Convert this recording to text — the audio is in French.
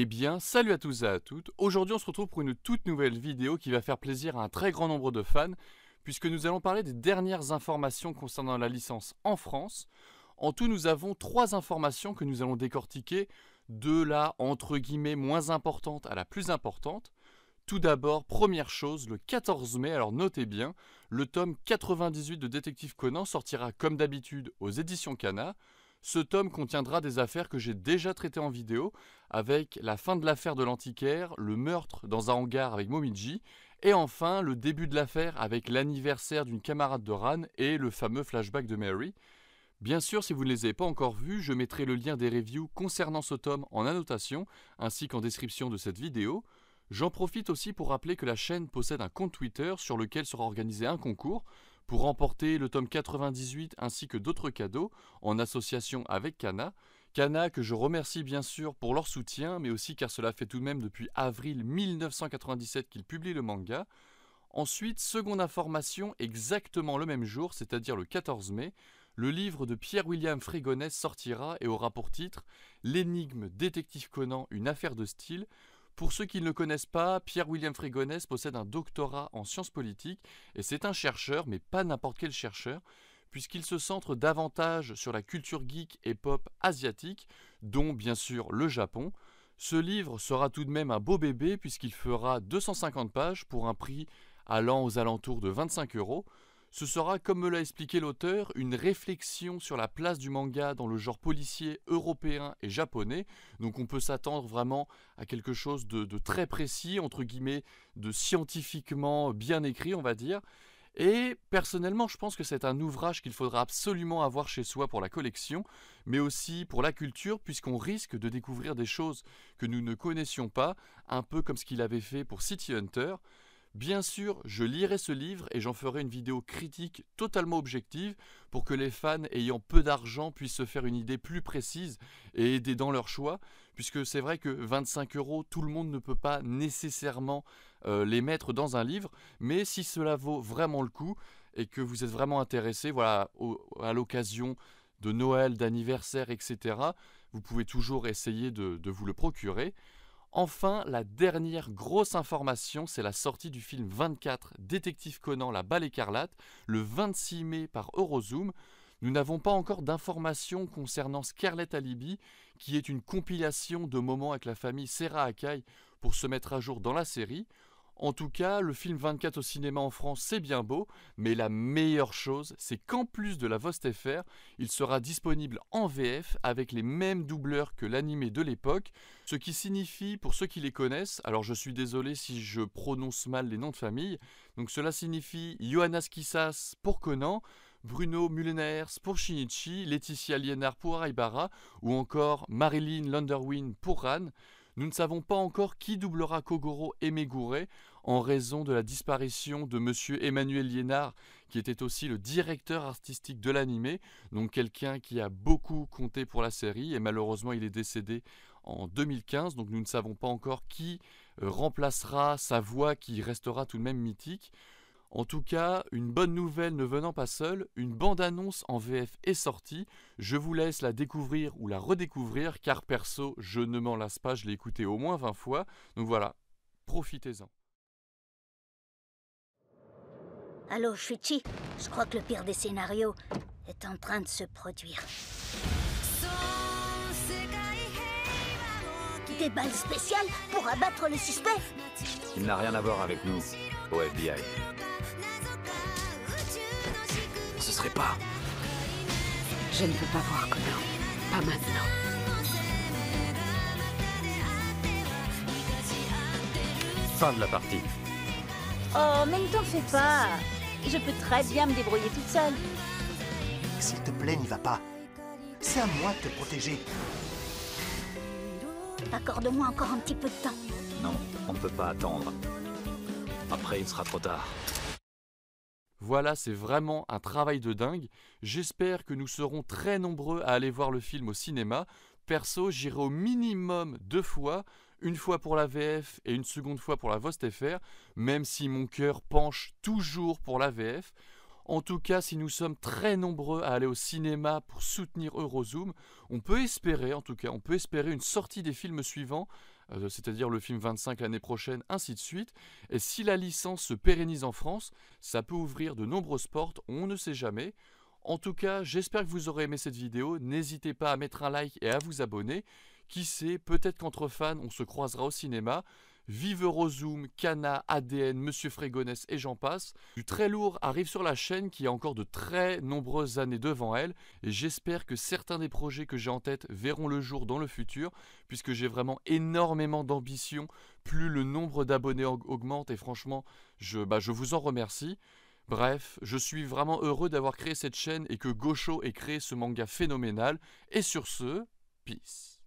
Eh bien, salut à tous et à toutes. Aujourd'hui, on se retrouve pour une toute nouvelle vidéo qui va faire plaisir à un très grand nombre de fans, puisque nous allons parler des dernières informations concernant la licence en France. En tout, nous avons trois informations que nous allons décortiquer, de la entre guillemets moins importante à la plus importante. Tout d'abord, première chose, le 14 mai, alors notez bien, le tome 98 de Détective Conan sortira comme d'habitude aux éditions Cana. Ce tome contiendra des affaires que j'ai déjà traitées en vidéo, avec la fin de l'affaire de l'antiquaire, le meurtre dans un hangar avec Momiji, et enfin le début de l'affaire avec l'anniversaire d'une camarade de Ran et le fameux flashback de Mary. Bien sûr, si vous ne les avez pas encore vus, je mettrai le lien des reviews concernant ce tome en annotation, ainsi qu'en description de cette vidéo. J'en profite aussi pour rappeler que la chaîne possède un compte Twitter sur lequel sera organisé un concours pour remporter le tome 98 ainsi que d'autres cadeaux en association avec Cana. Cana que je remercie bien sûr pour leur soutien, mais aussi car cela fait tout de même depuis avril 1997 qu'ils publient le manga. Ensuite, seconde information, exactement le même jour, c'est-à-dire le 14 mai, le livre de Pierre-William Frégonès sortira et aura pour titre L'énigme détective Conan, une affaire de style, pour ceux qui ne le connaissent pas, Pierre-William Frégonès possède un doctorat en sciences politiques et c'est un chercheur, mais pas n'importe quel chercheur, puisqu'il se centre davantage sur la culture geek et pop asiatique, dont bien sûr le Japon. Ce livre sera tout de même un beau bébé puisqu'il fera 250 pages pour un prix allant aux alentours de 25 euros. Ce sera, comme me l'a expliqué l'auteur, une réflexion sur la place du manga dans le genre policier européen et japonais. Donc on peut s'attendre vraiment à quelque chose de, très précis, entre guillemets, de scientifiquement bien écrit, on va dire. Et personnellement, je pense que c'est un ouvrage qu'il faudra absolument avoir chez soi pour la collection, mais aussi pour la culture, puisqu'on risque de découvrir des choses que nous ne connaissions pas, un peu comme ce qu'il avait fait pour City Hunter. Bien sûr, je lirai ce livre et j'en ferai une vidéo critique totalement objective pour que les fans ayant peu d'argent puissent se faire une idée plus précise et aider dans leur choix, puisque c'est vrai que 25 euros, tout le monde ne peut pas nécessairement euh, les mettre dans un livre, mais si cela vaut vraiment le coup et que vous êtes vraiment intéressé, voilà, à l'occasion de Noël, d'anniversaire, etc., vous pouvez toujours essayer de vous le procurer. Enfin, la dernière grosse information, c'est la sortie du film 24 Détective Conan, la balle écarlate, le 26 mai par Eurozoom. Nous n'avons pas encore d'informations concernant Scarlett Alibi, qui est une compilation de moments avec la famille Serra Akai pour se mettre à jour dans la série. En tout cas, le film 24 au cinéma en France, c'est bien beau, mais la meilleure chose, c'est qu'en plus de la VostFR, il sera disponible en VF avec les mêmes doubleurs que l'animé de l'époque, ce qui signifie, pour ceux qui les connaissent, alors je suis désolé si je prononce mal les noms de famille, donc cela signifie Johannes Kissas pour Conan, Bruno Mulleners pour Shinichi, Laetitia Lienard pour Aibara, ou encore Marilyn Lunderwin pour Ran. Nous ne savons pas encore qui doublera Kogoro et Megure en raison de la disparition de M. Emmanuel Liénard, qui était aussi le directeur artistique de l'animé, donc quelqu'un qui a beaucoup compté pour la série, et malheureusement il est décédé en 2015, donc nous ne savons pas encore qui euh, remplacera sa voix qui restera tout de même mythique. En tout cas, une bonne nouvelle ne venant pas seule, une bande-annonce en VF est sortie. Je vous laisse la découvrir ou la redécouvrir, car perso, je ne m'en lasse pas, je l'ai écouté au moins 20 fois. Donc voilà, profitez-en. Allô, Shuichi Je crois que le pire des scénarios est en train de se produire. Des balles spéciales pour abattre le suspect Il n'a rien à voir avec nous, au FBI. Je ne peux pas voir comment. Pas maintenant. Fin de la partie. Oh, mais ne t'en fais pas. Je peux très bien me débrouiller toute seule. S'il te plaît, n'y va pas. C'est à moi de te protéger. Accorde-moi encore un petit peu de temps. Non, on ne peut pas attendre. Après, il sera trop tard. Voilà, c'est vraiment un travail de dingue. J'espère que nous serons très nombreux à aller voir le film au cinéma. Perso, j'irai au minimum deux fois, une fois pour la VF et une seconde fois pour la VostFR, même si mon cœur penche toujours pour la VF. En tout cas, si nous sommes très nombreux à aller au cinéma pour soutenir Eurozoom, on peut espérer, en tout cas, on peut espérer une sortie des films suivants euh, c'est-à-dire le film 25 l'année prochaine, ainsi de suite. Et si la licence se pérennise en France, ça peut ouvrir de nombreuses portes, on ne sait jamais. En tout cas, j'espère que vous aurez aimé cette vidéo, n'hésitez pas à mettre un like et à vous abonner. Qui sait, peut-être qu'entre fans, on se croisera au cinéma. Vive Rosum, Cana, ADN, Monsieur Frégonès et j'en passe. Du très lourd arrive sur la chaîne qui a encore de très nombreuses années devant elle et j'espère que certains des projets que j'ai en tête verront le jour dans le futur puisque j'ai vraiment énormément d'ambition plus le nombre d'abonnés augmente et franchement je, bah, je vous en remercie. Bref, je suis vraiment heureux d'avoir créé cette chaîne et que Gaucho ait créé ce manga phénoménal. Et sur ce, peace.